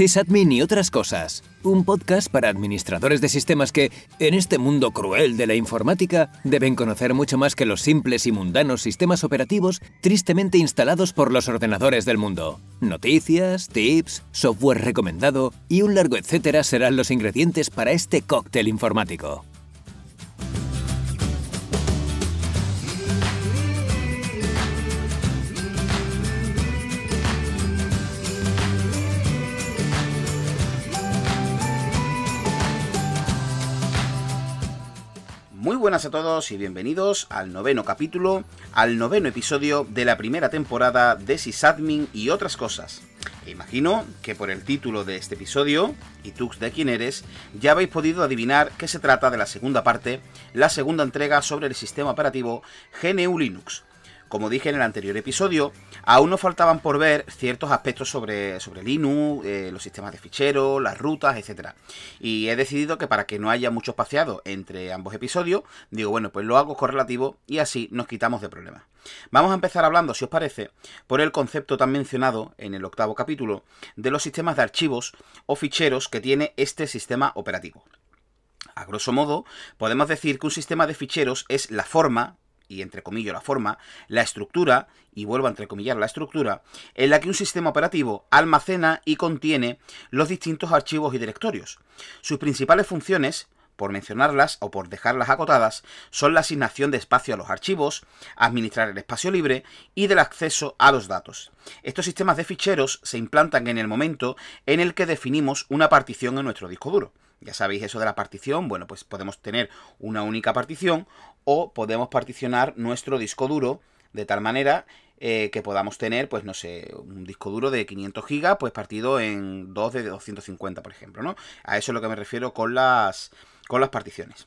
SysAdmin y otras cosas, un podcast para administradores de sistemas que, en este mundo cruel de la informática, deben conocer mucho más que los simples y mundanos sistemas operativos tristemente instalados por los ordenadores del mundo. Noticias, tips, software recomendado y un largo etcétera serán los ingredientes para este cóctel informático. Muy buenas a todos y bienvenidos al noveno capítulo, al noveno episodio de la primera temporada de Sysadmin y otras cosas. E imagino que por el título de este episodio, y Tux de quién eres, ya habéis podido adivinar que se trata de la segunda parte, la segunda entrega sobre el sistema operativo GNU Linux, como dije en el anterior episodio, aún nos faltaban por ver ciertos aspectos sobre, sobre Linux, eh, los sistemas de ficheros, las rutas, etc. Y he decidido que para que no haya mucho espaciado entre ambos episodios, digo, bueno, pues lo hago correlativo y así nos quitamos de problemas. Vamos a empezar hablando, si os parece, por el concepto tan mencionado en el octavo capítulo de los sistemas de archivos o ficheros que tiene este sistema operativo. A grosso modo, podemos decir que un sistema de ficheros es la forma, y entre comillas la forma, la estructura, y vuelvo a entrecomillar la estructura, en la que un sistema operativo almacena y contiene los distintos archivos y directorios. Sus principales funciones por mencionarlas o por dejarlas acotadas, son la asignación de espacio a los archivos, administrar el espacio libre y del acceso a los datos. Estos sistemas de ficheros se implantan en el momento en el que definimos una partición en nuestro disco duro. Ya sabéis eso de la partición. Bueno, pues podemos tener una única partición o podemos particionar nuestro disco duro de tal manera eh, que podamos tener, pues no sé, un disco duro de 500 GB pues partido en dos de 250, por ejemplo, ¿no? A eso es lo que me refiero con las, con las particiones.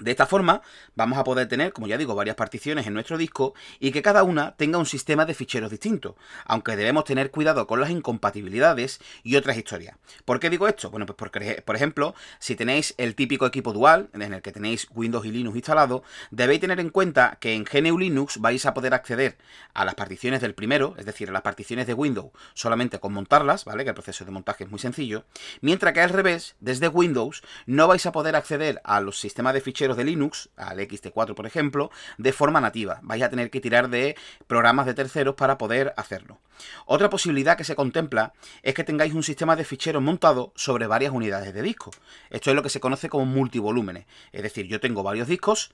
De esta forma, vamos a poder tener, como ya digo, varias particiones en nuestro disco y que cada una tenga un sistema de ficheros distinto, aunque debemos tener cuidado con las incompatibilidades y otras historias. ¿Por qué digo esto? Bueno, pues porque, por ejemplo, si tenéis el típico equipo dual, en el que tenéis Windows y Linux instalado, debéis tener en cuenta que en GNU Linux vais a poder acceder a las particiones del primero, es decir, a las particiones de Windows, solamente con montarlas, ¿vale? Que el proceso de montaje es muy sencillo, mientras que al revés, desde Windows no vais a poder acceder a los sistemas de ficheros de Linux, al XT4 por ejemplo, de forma nativa. Vais a tener que tirar de programas de terceros para poder hacerlo. Otra posibilidad que se contempla es que tengáis un sistema de ficheros montado sobre varias unidades de disco. Esto es lo que se conoce como multivolúmenes. Es decir, yo tengo varios discos,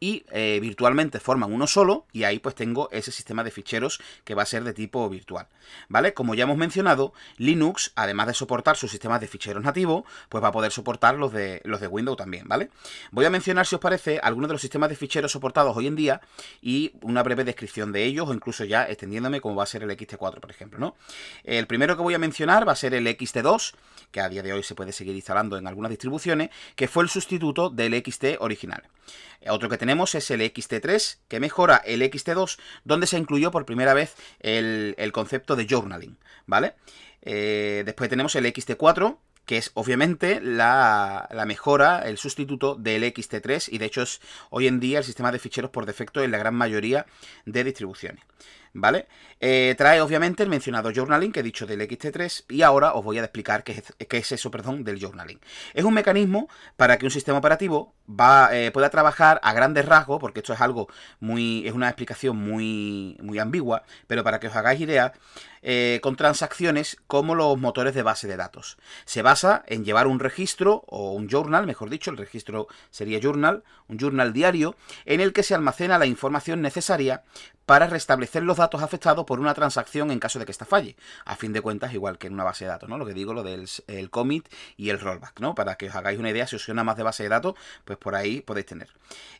y eh, virtualmente forman uno solo y ahí pues tengo ese sistema de ficheros que va a ser de tipo virtual. ¿Vale? Como ya hemos mencionado, Linux, además de soportar sus sistemas de ficheros nativos, pues va a poder soportar los de, los de Windows también, ¿vale? Voy a mencionar, si os parece, algunos de los sistemas de ficheros soportados hoy en día y una breve descripción de ellos o incluso ya extendiéndome como va a ser el XT4, por ejemplo, ¿no? El primero que voy a mencionar va a ser el XT2, que a día de hoy se puede seguir instalando en algunas distribuciones, que fue el sustituto del XT original. Eh, otro que tenemos el XT3 que mejora el XT2 donde se incluyó por primera vez el, concepto de journaling, ¿vale? Eh, después tenemos el XT4 que es obviamente la, la, mejora, el sustituto del XT3 y de hecho es hoy en día el sistema de ficheros por defecto en la gran mayoría de distribuciones. ¿vale? Eh, trae obviamente el mencionado journaling que he dicho del XT3 y ahora os voy a explicar qué es, es eso perdón, del journaling. Es un mecanismo para que un sistema operativo eh, pueda trabajar a grandes rasgos, porque esto es algo muy, es una explicación muy, muy ambigua, pero para que os hagáis idea, eh, con transacciones como los motores de base de datos. Se basa en llevar un registro o un journal, mejor dicho, el registro sería journal, un journal diario, en el que se almacena la información necesaria para restablecer los datos afectados por una transacción en caso de que esta falle. A fin de cuentas, igual que en una base de datos, ¿no? Lo que digo, lo del commit y el rollback, ¿no? Para que os hagáis una idea, si os suena más de base de datos, pues por ahí podéis tener.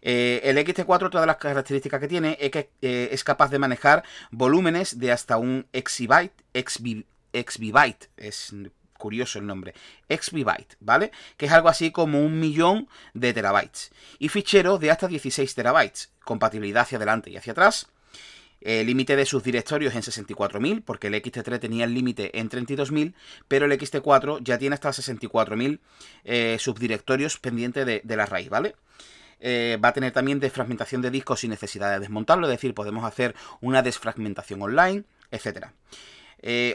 Eh, el XT4, otra de las características que tiene es que eh, es capaz de manejar volúmenes de hasta un exibyte, exbibyte, es curioso el nombre, exbibyte, ¿vale? Que es algo así como un millón de terabytes. Y ficheros de hasta 16 terabytes, compatibilidad hacia adelante y hacia atrás, el eh, límite de sus directorios en 64.000, porque el XT3 tenía el límite en 32.000, pero el XT4 ya tiene hasta 64.000 eh, subdirectorios pendientes de, la raíz, ¿vale? Eh, va a tener también desfragmentación de discos sin necesidad de desmontarlo, es decir, podemos hacer una desfragmentación online, etc.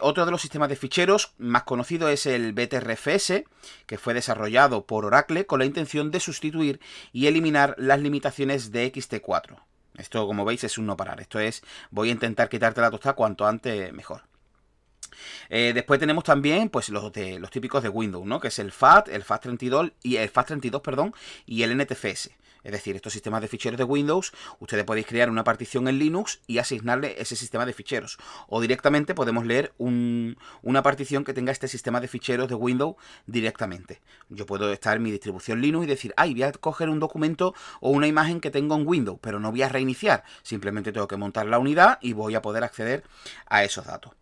otro de los sistemas de ficheros más conocido es el BTRFS, que fue desarrollado por Oracle con la intención de sustituir y eliminar las limitaciones de XT4. Esto, como veis, es un no parar. Esto es, voy a intentar quitarte la tostada cuanto antes mejor. Eh, después tenemos también pues los, los típicos de Windows, ¿no? Que es el FAT, el FAT32 y el FAT32, perdón, y el NTFS. Es decir, estos sistemas de ficheros de Windows, ustedes podéis crear una partición en Linux y asignarle ese sistema de ficheros. O directamente podemos leer una partición que tenga este sistema de ficheros de Windows directamente. Yo puedo estar en mi distribución Linux y decir, ay, voy a coger un documento o una imagen que tengo en Windows, pero no voy a reiniciar. Simplemente tengo que montar la unidad y voy a poder acceder a esos datos.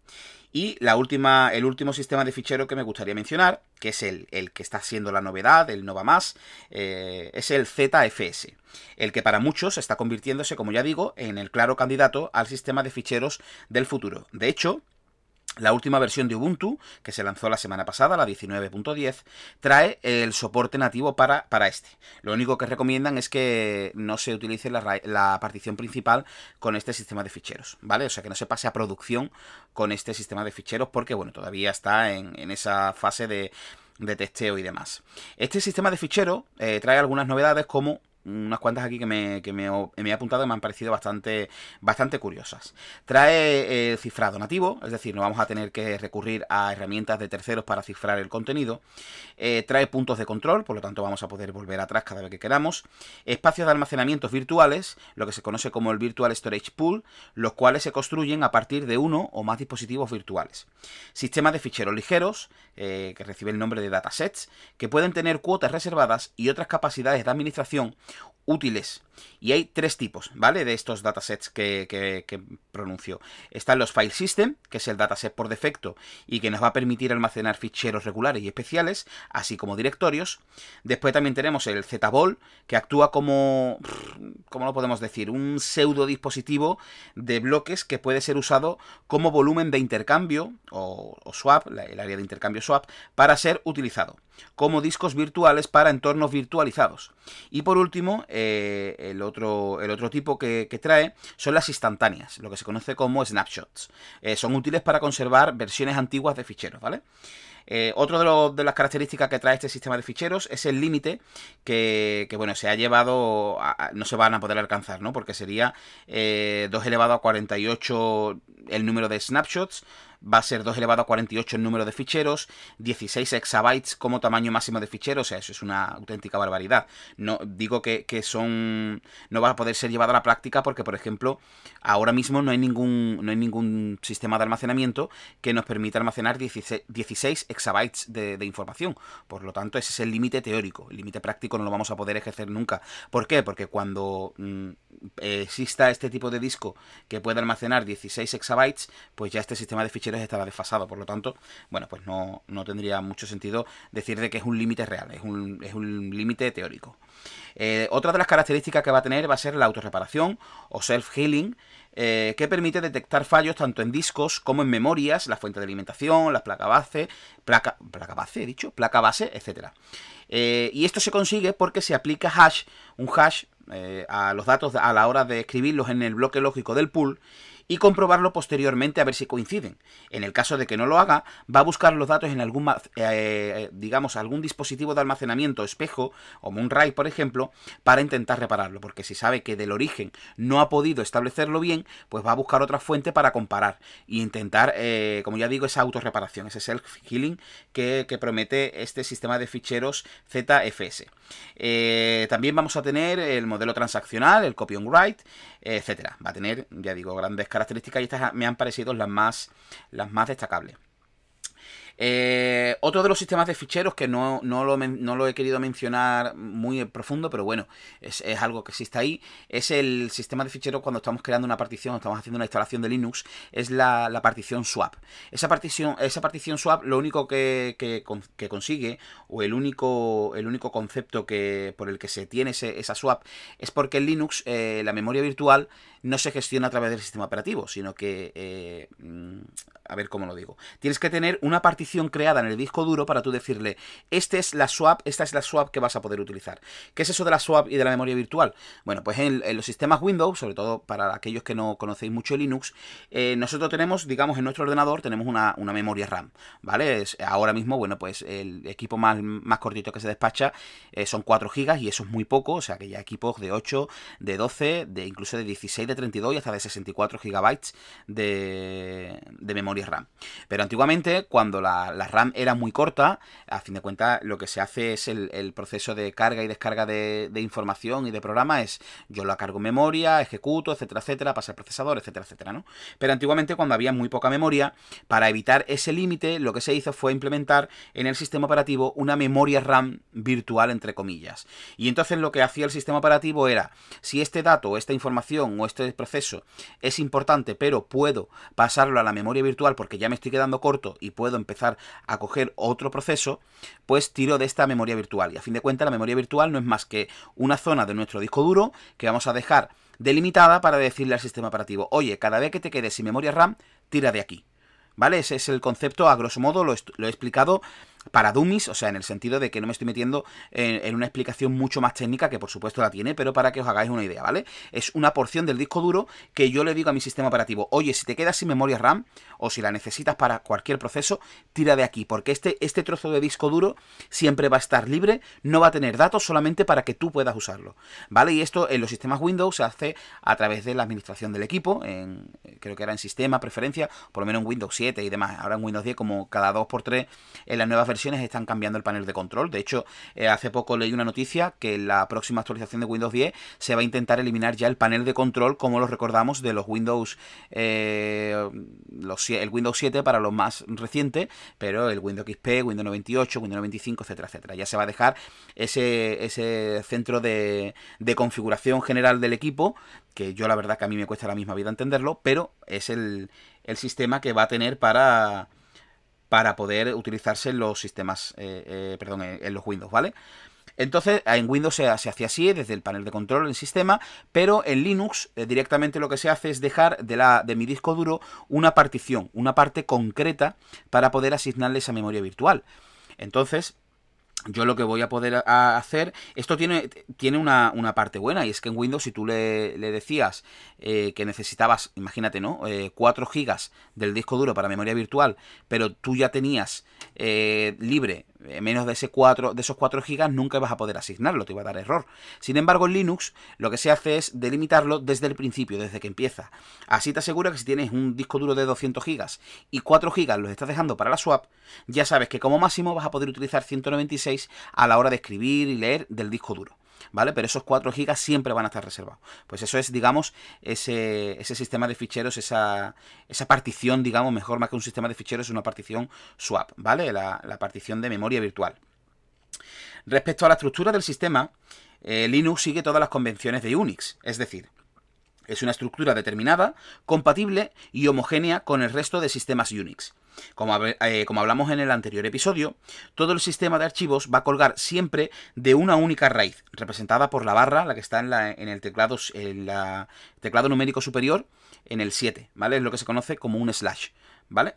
Y la última, el último sistema de fichero que me gustaría mencionar, que es el, que está siendo la novedad, el Nova Más, eh, es el ZFS, el que para muchos está convirtiéndose, como ya digo, en el claro candidato al sistema de ficheros del futuro. De hecho, la última versión de Ubuntu, que se lanzó la semana pasada, la 19.10, trae el soporte nativo para, para, este. Lo único que recomiendan es que no se utilice la, partición principal con este sistema de ficheros, ¿vale? O sea, que no se pase a producción con este sistema de ficheros porque, bueno, todavía está en, esa fase de, testeo y demás. Este sistema de fichero eh, trae algunas novedades como unas cuantas aquí que me, que he apuntado que me han parecido bastante, bastante curiosas. Trae eh, cifrado nativo, es decir, no vamos a tener que recurrir a herramientas de terceros para cifrar el contenido. Eh, trae puntos de control, por lo tanto vamos a poder volver atrás cada vez que queramos. Espacios de almacenamiento virtuales, lo que se conoce como el Virtual Storage Pool, los cuales se construyen a partir de uno o más dispositivos virtuales. Sistema de ficheros ligeros, eh, que recibe el nombre de datasets, que pueden tener cuotas reservadas y otras capacidades de administración útiles y hay tres tipos, ¿vale? De estos datasets que, pronuncio. Están los file system, que es el dataset por defecto y que nos va a permitir almacenar ficheros regulares y especiales, así como directorios. Después también tenemos el Z-Ball que actúa como, ¿cómo lo podemos decir? Un pseudo dispositivo de bloques que puede ser usado como volumen de intercambio o, swap, el área de intercambio swap, para ser utilizado como discos virtuales para entornos virtualizados. Y por último, eh, el otro, el otro tipo que, trae son las instantáneas, lo que se conoce como snapshots. Eh, son útiles para conservar versiones antiguas de ficheros, ¿vale? Eh, otro de, las características que trae este sistema de ficheros es el límite que, bueno, se ha llevado, no se van a poder alcanzar, ¿no? Porque sería 2 eh, elevado a 48 el número de snapshots va a ser 2 elevado a 48 el número de ficheros, 16 exabytes como tamaño máximo de ficheros, o sea, eso es una auténtica barbaridad. No digo que, son no va a poder ser llevado a la práctica porque, por ejemplo, ahora mismo no hay ningún no hay ningún sistema de almacenamiento que nos permita almacenar 16, exabytes de, información. Por lo tanto, ese es el límite teórico. El límite práctico no lo vamos a poder ejercer nunca. ¿Por qué? Porque cuando mm, exista este tipo de disco que pueda almacenar 16 exabytes, pues ya este sistema de ficheros estaba desfasado, por lo tanto, bueno, pues no, no tendría mucho sentido decir de que es un límite real, es un, límite teórico. Eh, otra de las características que va a tener va a ser la autorreparación o self-healing, eh, que permite detectar fallos tanto en discos como en memorias, la fuente de alimentación, la placa base, placa, placa base, he dicho, placa base, etcétera eh, y esto se consigue porque se aplica hash, un hash a los datos a la hora de escribirlos en el bloque lógico del pool y comprobarlo posteriormente a ver si coinciden. En el caso de que no lo haga, va a buscar los datos en algún, eh, eh, digamos, algún dispositivo de almacenamiento espejo o Moonray, por ejemplo, para intentar repararlo, porque si sabe que del origen no ha podido establecerlo bien, pues va a buscar otra fuente para comparar e intentar, eh, como ya digo, esa autorreparación, ese self-healing que, promete este sistema de ficheros ZFS. también vamos a tener el modelo transaccional, el copy on write, etcétera. Va a tener, ya digo, grandes características y estas me han parecido las más, las más destacables. Eh, otro de los sistemas de ficheros que no, no, lo, no, lo, he querido mencionar muy profundo, pero bueno, es, algo que existe ahí, es el sistema de ficheros cuando estamos creando una partición, estamos haciendo una instalación de Linux, es la, partición swap. Esa partición, esa partición swap lo único que, consigue, o el único, el único concepto que, por el que se tiene esa swap, es porque en Linux eh, la memoria virtual no se gestiona a través del sistema operativo, sino que, eh, mm, a ver cómo lo digo, tienes que tener una partición creada en el disco duro para tú decirle, esta es la swap, esta es la swap que vas a poder utilizar. ¿Qué es eso de la swap y de la memoria virtual? Bueno, pues en, los sistemas Windows, sobre todo para aquellos que no conocéis mucho Linux, eh, nosotros tenemos, digamos, en nuestro ordenador tenemos una, memoria RAM, ¿vale? ahora mismo, bueno, pues el equipo más, cortito que se despacha eh, son 4 GB y eso es muy poco, o sea que ya equipos de 8, de 12, de incluso de 16 de 32 y hasta de 64 gigabytes de, memoria RAM. Pero antiguamente, cuando la, RAM era muy corta, a fin de cuentas lo que se hace es el, proceso de carga y descarga de, información y de programa es yo la cargo en memoria, ejecuto, etcétera, etcétera, pasa el procesador, etcétera, etcétera, ¿no? Pero antiguamente cuando había muy poca memoria, para evitar ese límite, lo que se hizo fue implementar en el sistema operativo una memoria RAM virtual, entre comillas. Y entonces lo que hacía el sistema operativo era, si este dato, esta información o este este proceso es importante, pero puedo pasarlo a la memoria virtual porque ya me estoy quedando corto y puedo empezar a coger otro proceso, pues tiro de esta memoria virtual. Y a fin de cuentas la memoria virtual no es más que una zona de nuestro disco duro que vamos a dejar delimitada para decirle al sistema operativo, oye, cada vez que te quedes sin memoria RAM, tira de aquí. ¿Vale? Ese es el concepto, a grosso modo lo, lo he explicado para dummies, o sea, en el sentido de que no me estoy metiendo en, una explicación mucho más técnica, que por supuesto la tiene, pero para que os hagáis una idea, ¿vale? Es una porción del disco duro que yo le digo a mi sistema operativo, oye, si te quedas sin memoria RAM o si la necesitas para cualquier proceso, tira de aquí, porque este, este trozo de disco duro siempre va a estar libre, no va a tener datos solamente para que tú puedas usarlo, ¿vale? Y esto en los sistemas Windows se hace a través de la administración del equipo, creo que era en sistema, preferencia, por lo menos en Windows 7 y demás, ahora en Windows 10 como cada 2x3 en las nuevas versiones están cambiando el panel de control. De hecho, eh, hace poco leí una noticia que en la próxima actualización de Windows 10 se va a intentar eliminar ya el panel de control como lo recordamos de los Windows, eh, el Windows 7 para los más recientes, pero el Windows XP, Windows 98, Windows 95, etcétera, etcétera. Ya se va a dejar ese, ese centro de, configuración general del equipo que yo la verdad que a mí me cuesta la misma vida entenderlo, pero es el sistema que va a tener para, para poder utilizarse en los sistemas, eh, eh, perdón, en, los Windows, ¿vale? Entonces, en Windows se, hace así, desde el panel de control, el sistema, pero en Linux eh, directamente lo que se hace es dejar de, la, de mi disco duro una partición, una parte concreta para poder asignarle esa memoria virtual. Entonces, yo lo que voy a poder hacer, esto tiene, tiene una, parte buena, y es que en Windows si tú le, decías eh, que necesitabas, imagínate, ¿no? Eh, 4 GB del disco duro para memoria virtual, pero tú ya tenías eh, libre eh, menos de, ese 4, de esos 4 GB nunca vas a poder asignarlo, te va a dar error. Sin embargo, en Linux lo que se hace es delimitarlo desde el principio, desde que empieza. Así te asegura que si tienes un disco duro de 200 GB y 4 GB los estás dejando para la swap, ya sabes que como máximo vas a poder utilizar 196 a la hora de escribir y leer del disco duro. ¿Vale? Pero esos 4 GB siempre van a estar reservados. Pues eso es, digamos, ese, sistema de ficheros, esa, esa, partición, digamos, mejor más que un sistema de ficheros, es una partición swap, ¿vale? La, partición de memoria virtual. Respecto a la estructura del sistema, eh, Linux sigue todas las convenciones de Unix, es decir, es una estructura determinada, compatible y homogénea con el resto de sistemas Unix. Eh, como, hablamos en el anterior episodio, todo el sistema de archivos va a colgar siempre de una única raíz, representada por la barra, la que está en, la, en el teclado, en la, teclado numérico superior, en el 7, ¿vale? Es lo que se conoce como un slash, ¿vale?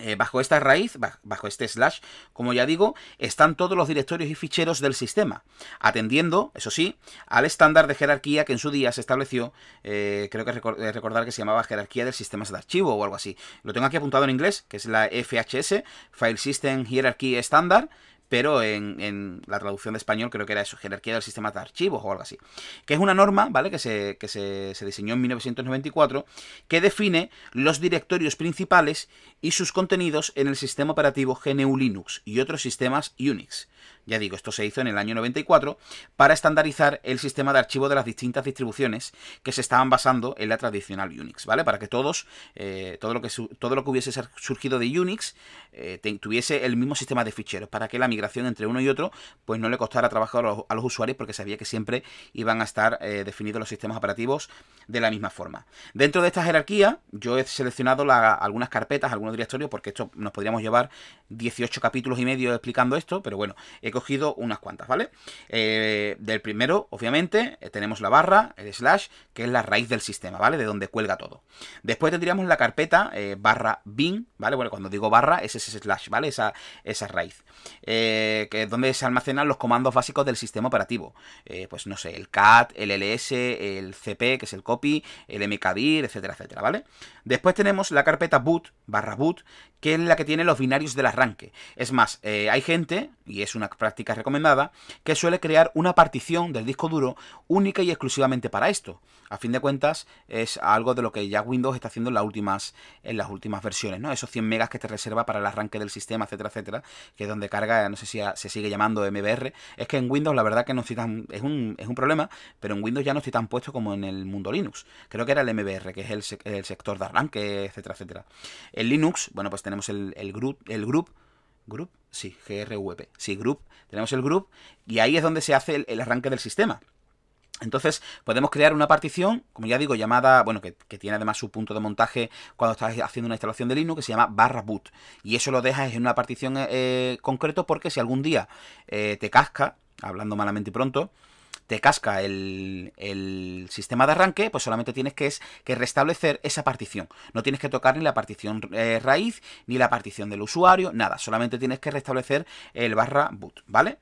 Eh, bajo esta raíz, bajo este slash, como ya digo, están todos los directorios y ficheros del sistema, atendiendo, eso sí, al estándar de jerarquía que en su día se estableció, eh, creo que eh, recordar que se llamaba jerarquía del sistema de archivo o algo así. Lo tengo aquí apuntado en inglés, que es la FHS, File System Hierarchy Standard, pero en, en, la traducción de español creo que era eso, jerarquía del sistema de archivos o algo así, que es una norma, ¿vale? Que se, que se diseñó en 1994, que define los directorios principales y sus contenidos en el sistema operativo GNU Linux y otros sistemas Unix ya digo, esto se hizo en el año 94, para estandarizar el sistema de archivo de las distintas distribuciones que se estaban basando en la tradicional Unix, ¿vale? Para que todos, eh, todo, lo que todo lo que hubiese surgido de Unix eh, tuviese el mismo sistema de ficheros, para que la migración entre uno y otro, pues no le costara trabajo a los, usuarios, porque sabía que siempre iban a estar eh, definidos los sistemas operativos de la misma forma. Dentro de esta jerarquía, yo he seleccionado algunas carpetas, algunos directorios, porque esto nos podríamos llevar 18 capítulos y medio explicando esto, pero bueno, cogido unas cuantas, ¿vale? Eh, del primero, obviamente, eh, tenemos la barra, el slash, que es la raíz del sistema, ¿vale? De donde cuelga todo. Después tendríamos la carpeta eh, barra bin, ¿vale? Bueno, cuando digo barra es ese slash, ¿vale? Esa, esa raíz. que es donde se almacenan los comandos básicos del sistema operativo. pues no sé, el cat, el ls, el cp, que es el copy, el mkdir, etcétera, etcétera, ¿vale? Después tenemos la carpeta boot, barra boot, que es la que tiene los binarios del arranque. Es más, hay gente, y es una prácticas recomendada que suele crear una partición del disco duro única y exclusivamente para esto. A fin de cuentas, es algo de lo que ya Windows está haciendo en las últimas, en las últimas versiones, ¿no? Esos 100 megas que te reserva para el arranque del sistema, etcétera, etcétera, que es donde carga, no sé si se sigue llamando MBR. Es que en Windows la verdad que no estoy es un, es un problema, pero en Windows ya no estoy tan puesto como en el mundo Linux. Creo que era el MBR, que es el, el sector de arranque, etcétera, etcétera. En Linux, bueno, pues tenemos el, el, el group Group, sí, GRVP, sí, Group, tenemos el Group y ahí es donde se hace el, arranque del sistema. Entonces podemos crear una partición, como ya digo, llamada, bueno, que, tiene además su punto de montaje cuando estás haciendo una instalación de Linux, que se llama barra boot. Y eso lo dejas en una partición eh, concreto porque si algún día eh, te casca, hablando malamente y pronto, te casca el, sistema de arranque, pues solamente tienes que, es, que restablecer esa partición. No tienes que tocar ni la partición eh, raíz, ni la partición del usuario, nada. Solamente tienes que restablecer el barra boot, ¿vale?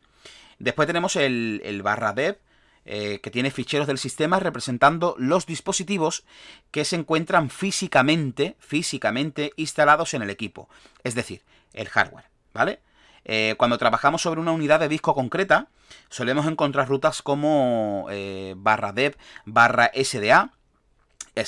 Después tenemos el, barra dev, eh, que tiene ficheros del sistema representando los dispositivos que se encuentran físicamente, físicamente instalados en el equipo, es decir, el hardware, ¿vale? Eh, cuando trabajamos sobre una unidad de disco concreta, solemos encontrar rutas como eh, barra dev, barra SDA,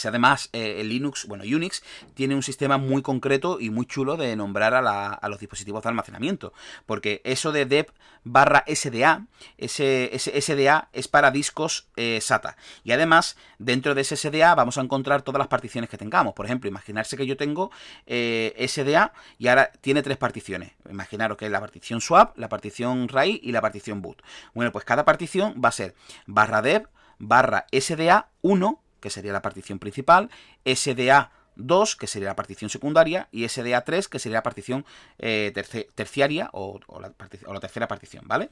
además, eh, el Linux, bueno, Unix, tiene un sistema muy concreto y muy chulo de nombrar a, los dispositivos de almacenamiento. Porque eso de dev barra SDA, ese, SDA es para discos eh, SATA. Y además, dentro de ese SDA vamos a encontrar todas las particiones que tengamos. Por ejemplo, imaginarse que yo tengo eh, SDA y ahora tiene tres particiones. Imaginaros que es la partición swap, la partición RAID y la partición boot. Bueno, pues cada partición va a ser barra dev barra SDA 1 que sería la partición principal, SDA2, que sería la partición secundaria, y SDA3, que sería la partición eh, terciaria o, la tercera partición, ¿vale?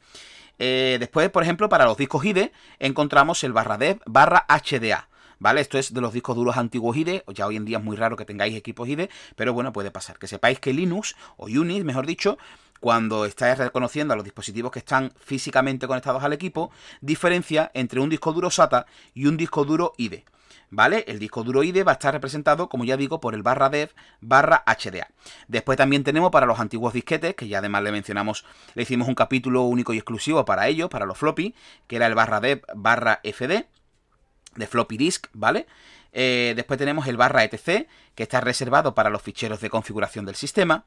Eh, después, por ejemplo, para los discos IDE encontramos el barra dev barra HDA. ¿Vale? Esto es de los discos duros antiguos IDE, ya hoy en día es muy raro que tengáis equipos IDE, pero bueno, puede pasar. Que sepáis que Linux, o Unix, mejor dicho, cuando estáis reconociendo a los dispositivos que están físicamente conectados al equipo, diferencia entre un disco duro SATA y un disco duro IDE. ¿vale? El disco duro IDE va a estar representado, como ya digo, por el barra dev barra HDA. Después también tenemos para los antiguos disquetes, que ya además le mencionamos, le hicimos un capítulo único y exclusivo para ellos, para los floppy, que era el barra dev barra FD, de floppy disk, ¿vale? Eh, después tenemos el barra etc, que está reservado para los ficheros de configuración del sistema,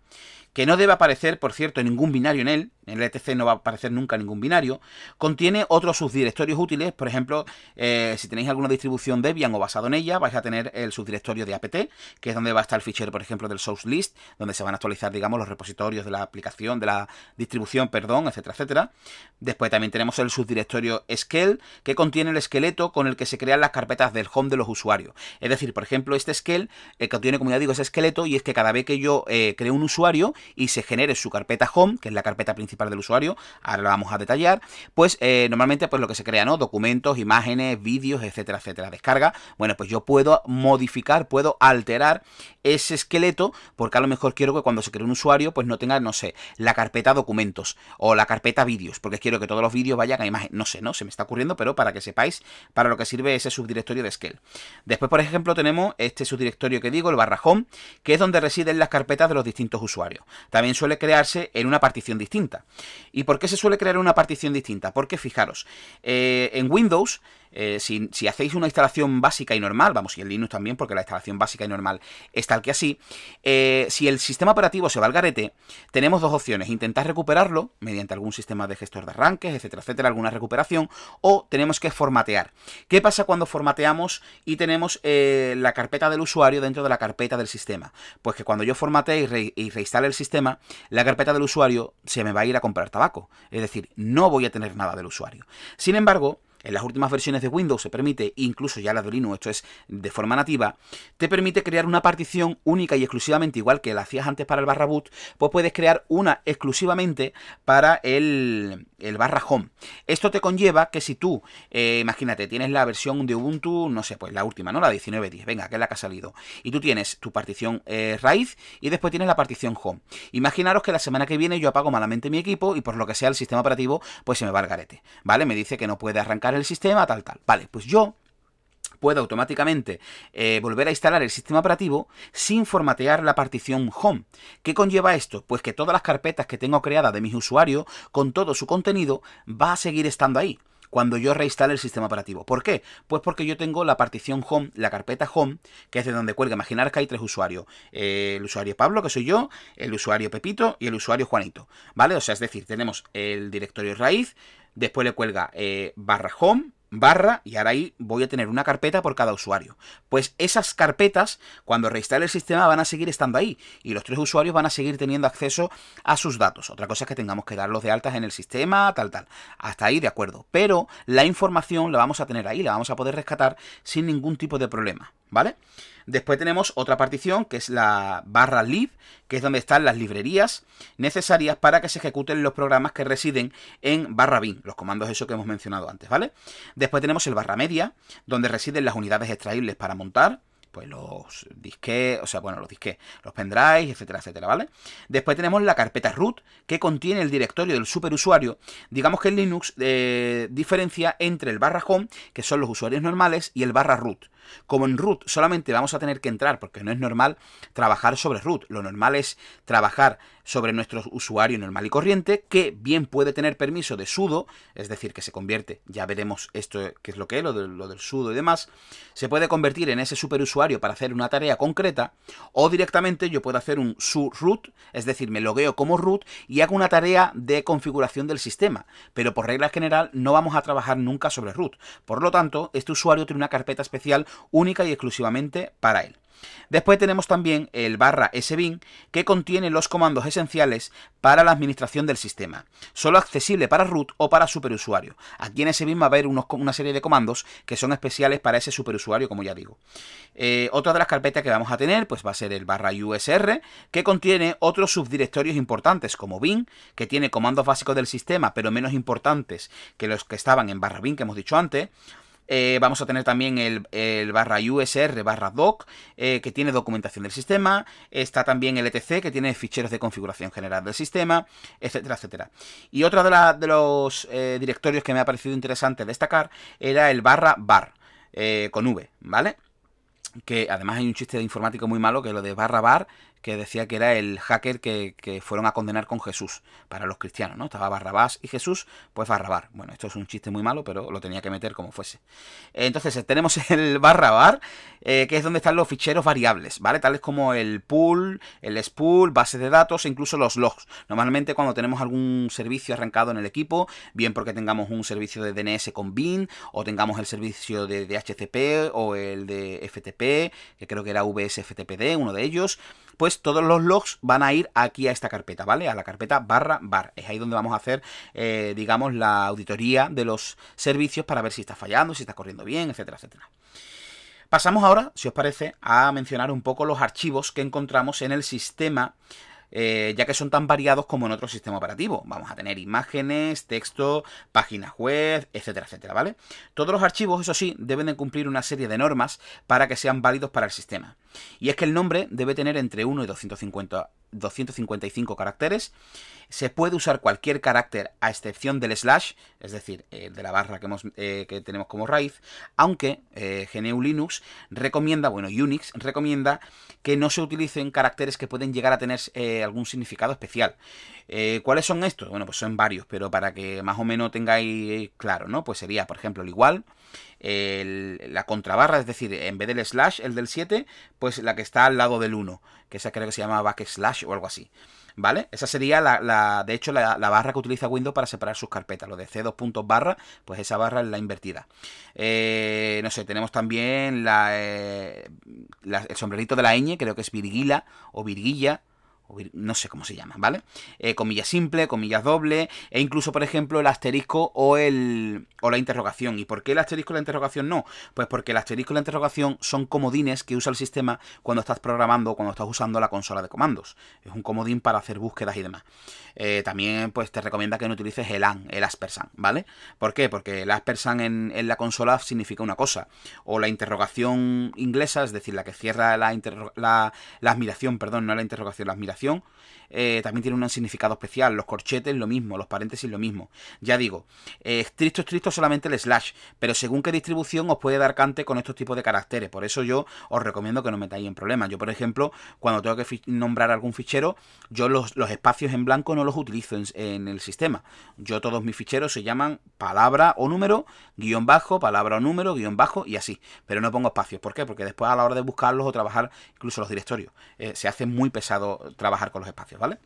que no debe aparecer, por cierto, ningún binario en él, en el ETC no va a aparecer nunca ningún binario, contiene otros subdirectorios útiles, por ejemplo, eh, si tenéis alguna distribución Debian o basado en ella, vais a tener el subdirectorio de apt, que es donde va a estar el fichero, por ejemplo, del source list, donde se van a actualizar, digamos, los repositorios de la aplicación, de la distribución, perdón, etcétera, etcétera. Después también tenemos el subdirectorio scale, que contiene el esqueleto con el que se crean las carpetas del home de los usuarios. Es decir, por ejemplo, este scale, eh, que tiene, como ya digo, ese esqueleto y es que cada vez que yo eh, creo un usuario y se genere su carpeta home, que es la carpeta principal del usuario, ahora la vamos a detallar, pues eh, normalmente pues lo que se crea, ¿no? Documentos, imágenes, vídeos, etcétera, etcétera, descarga. Bueno, pues yo puedo modificar, puedo alterar ese esqueleto porque a lo mejor quiero que cuando se cree un usuario pues no tenga, no sé, la carpeta documentos o la carpeta vídeos, porque quiero que todos los vídeos vayan a imagen, no sé, ¿no? Se me está ocurriendo, pero para que sepáis para lo que sirve ese subdirectorio de Scale. Después, por ejemplo, tenemos este subdirectorio que digo, el barrajón, que es donde residen las carpetas de los distintos usuarios. También suele crearse en una partición distinta. ¿Y por qué se suele crear una partición distinta? Porque fijaros, eh, en Windows eh, si, hacéis una instalación básica y normal, vamos, y en Linux también, porque la instalación básica y normal es tal que así, eh, si el sistema operativo se va al garete, tenemos dos opciones, intentar recuperarlo mediante algún sistema de gestor de arranques, etcétera, etcétera, alguna recuperación, o tenemos que formatear. ¿Qué pasa cuando formateamos y tenemos eh, la carpeta del usuario dentro de la carpeta del sistema? Pues que cuando yo formatee y, y reinstale el sistema, la carpeta del usuario se me va a ir a comprar tabaco, es decir, no voy a tener nada del usuario. Sin embargo, en las últimas versiones de Windows se permite, incluso ya la de Linux, esto es de forma nativa, te permite crear una partición única y exclusivamente, igual que la hacías antes para el barra boot, pues puedes crear una exclusivamente para el el barra home. Esto te conlleva que si tú, eh, imagínate, tienes la versión de Ubuntu, no sé, pues la última, ¿no? La 19.10, venga, que es la que ha salido. Y tú tienes tu partición eh, raíz y después tienes la partición home. Imaginaros que la semana que viene yo apago malamente mi equipo y por lo que sea el sistema operativo, pues se me va el garete, ¿vale? Me dice que no puede arrancar el sistema, tal, tal. Vale, pues yo pueda automáticamente eh, volver a instalar el sistema operativo sin formatear la partición home. ¿Qué conlleva esto? Pues que todas las carpetas que tengo creadas de mis usuarios con todo su contenido va a seguir estando ahí cuando yo reinstale el sistema operativo. ¿Por qué? Pues porque yo tengo la partición home, la carpeta home, que es de donde cuelga. Imaginar que hay tres usuarios. Eh, el usuario Pablo, que soy yo, el usuario Pepito y el usuario Juanito. ¿Vale? O sea, es decir, tenemos el directorio raíz, después le cuelga eh, barra home, barra y ahora ahí voy a tener una carpeta por cada usuario. Pues esas carpetas, cuando reinstale el sistema, van a seguir estando ahí y los tres usuarios van a seguir teniendo acceso a sus datos. Otra cosa es que tengamos que darlos de altas en el sistema, tal, tal. Hasta ahí de acuerdo. Pero la información la vamos a tener ahí, la vamos a poder rescatar sin ningún tipo de problema, ¿vale? Después tenemos otra partición que es la barra lib, que es donde están las librerías necesarias para que se ejecuten los programas que residen en barra bin, los comandos esos que hemos mencionado antes, ¿vale? Después tenemos el barra media, donde residen las unidades extraíbles para montar, pues los disques, o sea, bueno, los disques, los pendrives, etcétera, etcétera, ¿vale? Después tenemos la carpeta root, que contiene el directorio del superusuario. Digamos que en Linux eh, diferencia entre el barra home, que son los usuarios normales, y el barra root. Como en root solamente vamos a tener que entrar, porque no es normal trabajar sobre root, lo normal es trabajar sobre nuestro usuario normal y corriente, que bien puede tener permiso de sudo, es decir, que se convierte, ya veremos esto que es lo que es, lo, del sudo y demás, se puede convertir en ese superusuario para hacer una tarea concreta, o directamente yo puedo hacer un su root, es decir, me logueo como root y hago una tarea de configuración del sistema, pero por regla general no vamos a trabajar nunca sobre root. Por lo tanto, este usuario tiene una carpeta especial única y exclusivamente para él. Después tenemos también el barra sbin que contiene los comandos esenciales para la administración del sistema, solo accesible para root o para superusuario. Aquí en sbin va a haber una serie de comandos que son especiales para ese superusuario, como ya digo. Eh, otra de las carpetas que vamos a tener pues va a ser el barra usr, que contiene otros subdirectorios importantes como bin, que tiene comandos básicos del sistema, pero menos importantes que los que estaban en barra bin que hemos dicho antes. Eh, vamos a tener también el, barra USR barra doc, eh, que tiene documentación del sistema. Está también el ETC, que tiene ficheros de configuración general del sistema, etcétera, etcétera. Y otro de, los eh, directorios que me ha parecido interesante destacar era el barra bar, con V, ¿vale? Que además hay un chiste de informático muy malo que lo de barra bar que decía que era el hacker que, fueron a condenar con Jesús para los cristianos, ¿no? Estaba Barrabás y Jesús, pues Barrabar. Bueno, esto es un chiste muy malo, pero lo tenía que meter como fuese. Entonces tenemos el Barrabar, bar, eh, que es donde están los ficheros variables, ¿vale? Tales como el pool, el spool, bases de datos e incluso los logs. Normalmente cuando tenemos algún servicio arrancado en el equipo, bien porque tengamos un servicio de DNS con BIN, o tengamos el servicio de DHCP o el de FTP, que creo que era VSFTPD, uno de ellos, pues todos los logs van a ir aquí a esta carpeta, ¿vale? A la carpeta barra bar. Es ahí donde vamos a hacer, eh, digamos, la auditoría de los servicios para ver si está fallando, si está corriendo bien, etcétera, etcétera. Pasamos ahora, si os parece, a mencionar un poco los archivos que encontramos en el sistema eh, ya que son tan variados como en otro sistema operativo. Vamos a tener imágenes, texto, páginas web, etcétera, etcétera, ¿vale? Todos los archivos, eso sí, deben de cumplir una serie de normas para que sean válidos para el sistema. Y es que el nombre debe tener entre 1 y 250, 255 caracteres. Se puede usar cualquier carácter a excepción del slash, es decir, eh, de la barra eh, que, tenemos como raíz, aunque eh, GNU Linux recomienda, bueno, Unix recomienda que no se utilicen caracteres que pueden llegar a tener algún significado especial. ¿Cuáles son estos? Bueno, pues son varios, pero para que más o menos tengáis claro, ¿no? Pues sería, por ejemplo, el igual, la contrabarra, es decir, en vez del slash, el del 7, pues la que está al lado del 1, que esa creo que se llama backslash o algo así. ¿Vale? Esa sería la, de hecho, la, barra que utiliza Windows para separar sus carpetas. Lo de c dos puntos barra, pues esa barra es la invertida. Eh, no sé, tenemos también eh, la, el sombrerito de la ñ, creo que es virguila o virguilla, no sé cómo se llama, ¿vale? Eh, comillas simple, comillas doble, e incluso, por ejemplo, el asterisco o, el, o la interrogación. ¿Y por qué el asterisco y la interrogación no? Pues porque el asterisco y la interrogación son comodines que usa el sistema cuando estás programando, o cuando estás usando la consola de comandos. Es un comodín para hacer búsquedas y demás. Eh, también, pues, te recomienda que no utilices el AN, el Aspersan, ¿vale? ¿Por qué? Porque el Aspersan en, la consola significa una cosa, o la interrogación inglesa, es decir, la que cierra la, la, la admiración, perdón, no la interrogación, la admiración eh, también tiene un significado especial. Los corchetes lo mismo, los paréntesis lo mismo. Ya digo, eh, estricto, estricto solamente el slash, pero según qué distribución os puede dar cante con estos tipos de caracteres. Por eso yo os recomiendo que no metáis en problemas. Yo, por ejemplo, cuando tengo que nombrar algún fichero, yo los, espacios en blanco no los utilizo en, el sistema. Yo todos mis ficheros se llaman palabra o número, guión bajo, palabra o número, guión bajo y así. Pero no pongo espacios. ¿Por qué? Porque después a la hora de buscarlos o trabajar incluso los directorios, eh, se hace muy pesado trabajar trabajar con los espacios, ¿vale?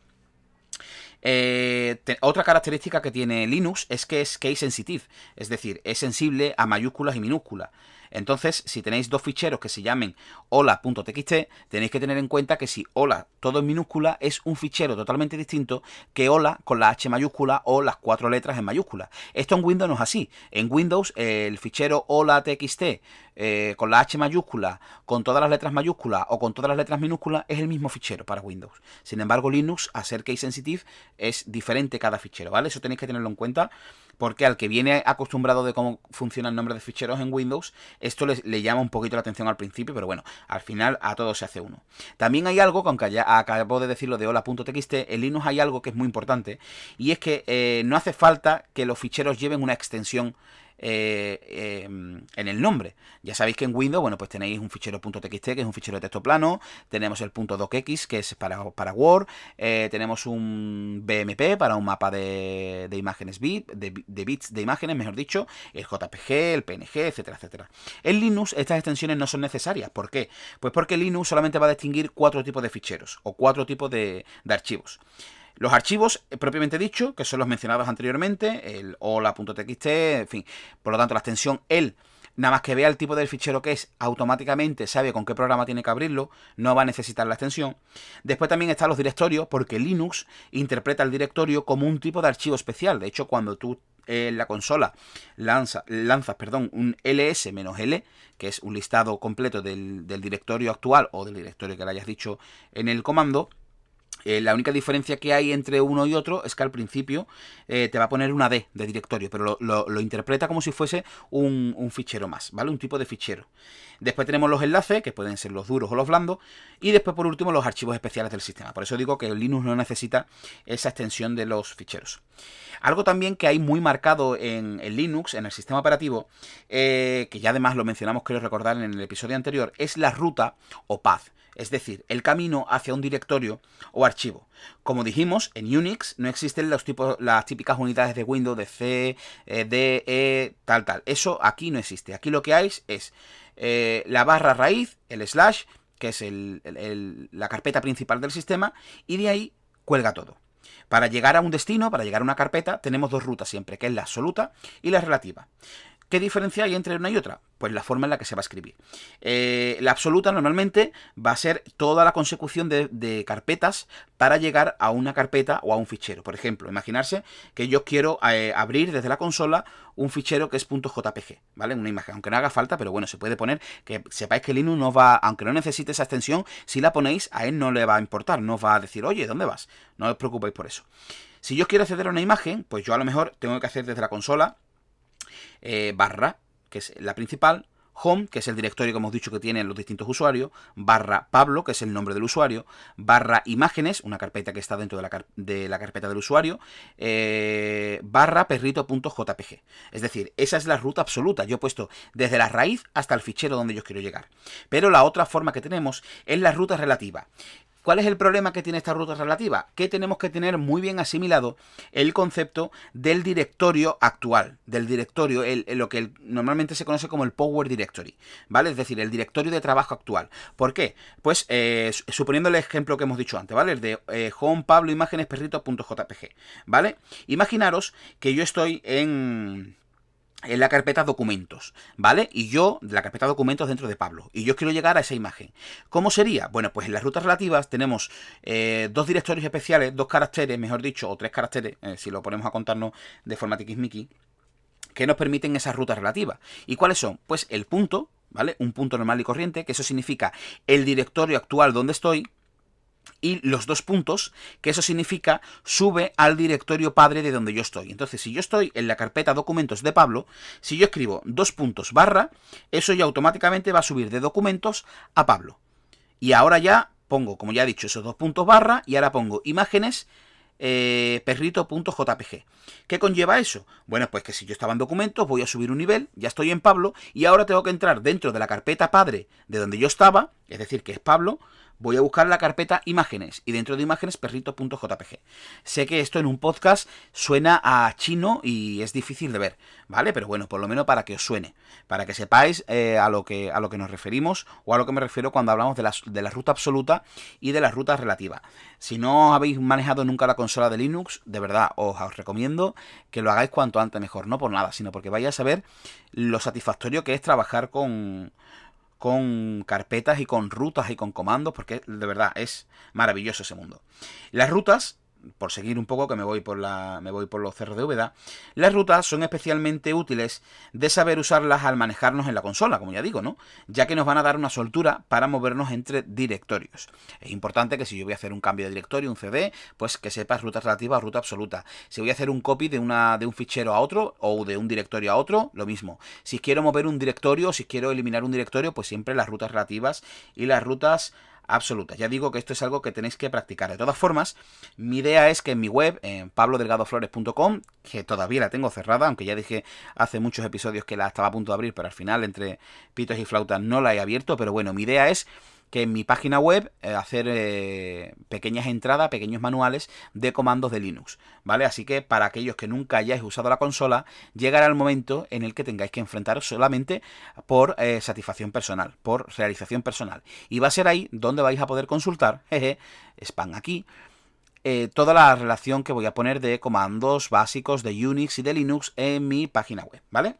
Eh, otra característica que tiene Linux es que es case sensitive, es decir, es sensible a mayúsculas y minúsculas. Entonces, si tenéis dos ficheros que se llamen hola.txt, tenéis que tener en cuenta que si hola todo en minúscula es un fichero totalmente distinto que hola con la H mayúscula o las cuatro letras en mayúscula. Esto en Windows no es así. En Windows el fichero hola.txt eh, con la H mayúscula, con todas las letras mayúsculas o con todas las letras minúsculas es el mismo fichero para Windows. Sin embargo, Linux, hacer Case Sensitive es diferente cada fichero, ¿vale? Eso tenéis que tenerlo en cuenta porque al que viene acostumbrado de cómo funciona el nombre de ficheros en Windows, esto le, le llama un poquito la atención al principio, pero bueno, al final a todos se hace uno. También hay algo, que aunque acabo de decirlo de hola.txt, en Linux hay algo que es muy importante, y es que eh, no hace falta que los ficheros lleven una extensión eh, em, en el nombre. Ya sabéis que en Windows, bueno, pues tenéis un fichero .txt, que es un fichero de texto plano, tenemos el .docx, que es para, para Word, eh, tenemos un BMP para un mapa de, imágenes bit, de, bits de imágenes, mejor dicho, el JPG, el PNG, etcétera, etcétera. En Linux estas extensiones no son necesarias. ¿Por qué? Pues porque Linux solamente va a distinguir cuatro tipos de ficheros o cuatro tipos de, de archivos. Los archivos, eh, propiamente dicho, que son los mencionados anteriormente, el hola.txt, en fin, por lo tanto la extensión el, nada más que vea el tipo del fichero que es, automáticamente sabe con qué programa tiene que abrirlo, no va a necesitar la extensión. Después también están los directorios, porque Linux interpreta el directorio como un tipo de archivo especial. De hecho, cuando tú eh, en la consola lanza, lanzas perdón, un ls-l, que es un listado completo del, del, directorio actual o del directorio que le hayas dicho en el comando, eh, la única diferencia que hay entre uno y otro es que al principio eh, te va a poner una D de directorio, pero lo, interpreta como si fuese un, fichero más, ¿vale? Un tipo de fichero. Después tenemos los enlaces, que pueden ser los duros o los blandos, y después por último los archivos especiales del sistema. Por eso digo que Linux no necesita esa extensión de los ficheros. Algo también que hay muy marcado en, Linux, en el sistema operativo, eh, que ya además lo mencionamos, creo recordar, en el episodio anterior, es la ruta o path es decir, el camino hacia un directorio o archivo. Como dijimos, en Unix no existen los tipos, las típicas unidades de Windows de C, eh, D, E, tal, tal. Eso aquí no existe. Aquí lo que hay es eh, la barra raíz, el slash, que es la carpeta principal del sistema, y de ahí cuelga todo. Para llegar a un destino, para llegar a una carpeta, tenemos dos rutas siempre, que es la absoluta y la relativa. ¿Qué diferencia hay entre una y otra? Pues la forma en la que se va a escribir. Eh, la absoluta normalmente va a ser toda la consecución de, carpetas para llegar a una carpeta o a un fichero. Por ejemplo, imaginarse que yo quiero eh, abrir desde la consola un fichero que es .jpg, ¿vale? Una imagen, aunque no haga falta, pero bueno, se puede poner que sepáis que Linux no va, aunque no necesite esa extensión, si la ponéis, a él no le va a importar, no va a decir, oye, ¿dónde vas? No os preocupéis por eso. Si yo quiero acceder a una imagen, pues yo a lo mejor tengo que hacer desde la consola eh, barra, que es la principal, home, que es el directorio que hemos dicho que tienen los distintos usuarios, barra Pablo, que es el nombre del usuario, barra imágenes, una carpeta que está dentro de la, carpeta del usuario, eh, barra perrito.jpg. Es decir, esa es la ruta absoluta. Yo he puesto desde la raíz hasta el fichero donde yo quiero llegar. Pero la otra forma que tenemos es la ruta relativa. ¿Cuál es el problema que tiene esta ruta relativa? Que tenemos que tener muy bien asimilado el concepto del directorio actual, del directorio, lo que normalmente se conoce como el Power Directory, ¿vale? Es decir, el directorio de trabajo actual. ¿Por qué? Pues eh, suponiendo el ejemplo que hemos dicho antes, ¿vale? El de home eh, pablo imágenes perrito.jpg, ¿vale? Imaginaros que yo estoy en en la carpeta documentos, ¿vale? Y yo, la carpeta documentos dentro de Pablo, y yo quiero llegar a esa imagen. ¿Cómo sería? Bueno, pues en las rutas relativas tenemos eh, dos directorios especiales, dos caracteres, mejor dicho, o tres caracteres, eh, si lo ponemos a contarnos de forma tiquismiqui, que nos permiten esas rutas relativas. ¿Y cuáles son? Pues el punto, ¿vale? Un punto normal y corriente, que eso significa el directorio actual donde estoy, y los dos puntos, que eso significa sube al directorio padre de donde yo estoy. Entonces, si yo estoy en la carpeta documentos de Pablo, si yo escribo dos puntos barra, eso ya automáticamente va a subir de documentos a Pablo. Y ahora ya pongo, como ya he dicho, esos dos puntos barra y ahora pongo imágenes eh, perrito.jpg. ¿Qué conlleva eso? Bueno, pues que si yo estaba en documentos, voy a subir un nivel, ya estoy en Pablo, y ahora tengo que entrar dentro de la carpeta padre de donde yo estaba, es decir, que es Pablo, voy a buscar la carpeta imágenes y dentro de imágenes perrito.jpg. Sé que esto en un podcast suena a chino y es difícil de ver, ¿vale? Pero bueno, por lo menos para que os suene, para que sepáis eh, a, lo que, a lo que nos referimos o a lo que me refiero cuando hablamos de la, de la ruta absoluta y de la ruta relativa. Si no habéis manejado nunca la consola de Linux, de verdad, os, os recomiendo que lo hagáis cuanto antes mejor, no por nada, sino porque vais a saber lo satisfactorio que es trabajar con con carpetas y con rutas y con comandos, porque de verdad es maravilloso ese mundo. Las rutas por seguir un poco, que me voy por, la, me voy por los cerros de Úbeda, las rutas son especialmente útiles de saber usarlas al manejarnos en la consola, como ya digo, ¿no? Ya que nos van a dar una soltura para movernos entre directorios. Es importante que si yo voy a hacer un cambio de directorio, un CD, pues que sepas rutas relativas o ruta absoluta. Si voy a hacer un copy de, una, de un fichero a otro o de un directorio a otro, lo mismo. Si quiero mover un directorio o si quiero eliminar un directorio, pues siempre las rutas relativas y las rutas absoluta, Ya digo que esto es algo que tenéis que practicar. De todas formas, mi idea es que en mi web, en pablodelgadoflores.com, que todavía la tengo cerrada, aunque ya dije hace muchos episodios que la estaba a punto de abrir, pero al final entre pitos y flautas no la he abierto, pero bueno, mi idea es que en mi página web eh, hacer eh, pequeñas entradas, pequeños manuales de comandos de Linux, ¿vale? Así que para aquellos que nunca hayáis usado la consola, llegará el momento en el que tengáis que enfrentaros solamente por eh, satisfacción personal, por realización personal. Y va a ser ahí donde vais a poder consultar, jeje, spam aquí, toda la relación que voy a poner de comandos básicos de Unix y de Linux en mi página web, ¿vale?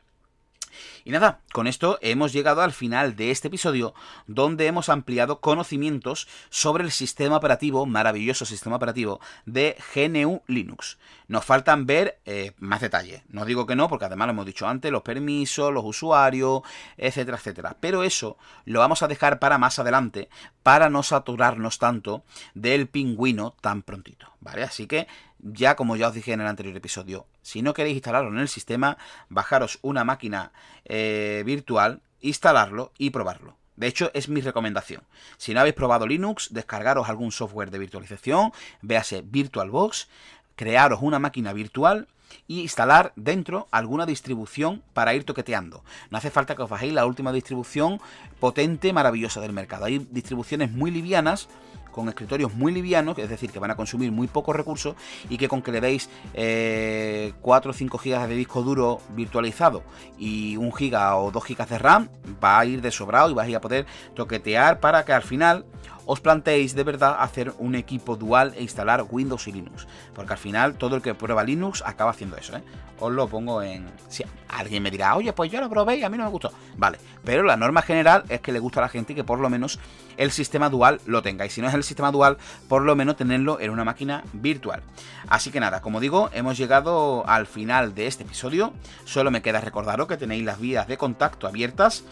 Y nada, con esto hemos llegado al final de este episodio donde hemos ampliado conocimientos sobre el sistema operativo, maravilloso sistema operativo de GNU Linux. Nos faltan ver eh, más detalles. No digo que no, porque además lo hemos dicho antes, los permisos, los usuarios, etcétera, etcétera. Pero eso lo vamos a dejar para más adelante, para no saturarnos tanto del pingüino tan prontito. ¿Vale? Así que ya como ya os dije en el anterior episodio, si no queréis instalarlo en el sistema, bajaros una máquina eh, virtual, instalarlo y probarlo. De hecho, es mi recomendación. Si no habéis probado Linux, descargaros algún software de virtualización, véase VirtualBox, crearos una máquina virtual y instalar dentro alguna distribución para ir toqueteando. No hace falta que os bajéis la última distribución potente, maravillosa del mercado. Hay distribuciones muy livianas con escritorios muy livianos, es decir, que van a consumir muy pocos recursos y que con que le deis 4 eh, o 5 GB de disco duro virtualizado y 1 GB o 2 GB de RAM, va a ir de sobrado y vais a poder toquetear para que al final os planteéis de verdad hacer un equipo dual e instalar Windows y Linux. Porque al final todo el que prueba Linux acaba haciendo eso. ¿eh? Os lo pongo en... Si alguien me dirá, oye, pues yo lo probé y a mí no me gustó. Vale, pero la norma general es que le gusta a la gente y que por lo menos el sistema dual lo tenga. Y si no es el sistema dual, por lo menos tenerlo en una máquina virtual. Así que nada, como digo, hemos llegado al final de este episodio. Solo me queda recordaros que tenéis las vías de contacto abiertas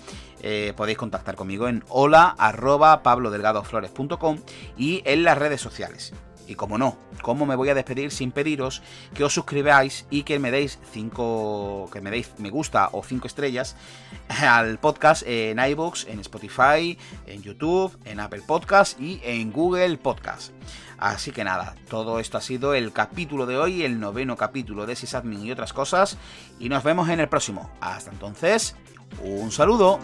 eh, podéis contactar conmigo en hola arroba y en las redes sociales. Y como no, ¿cómo me voy a despedir sin pediros que os suscribáis y que me deis cinco que me deis me gusta o cinco estrellas al podcast en iVoox, en Spotify, en YouTube, en Apple Podcast y en Google Podcast? Así que nada, todo esto ha sido el capítulo de hoy, el noveno capítulo de Sysadmin y otras cosas, y nos vemos en el próximo. Hasta entonces, un saludo.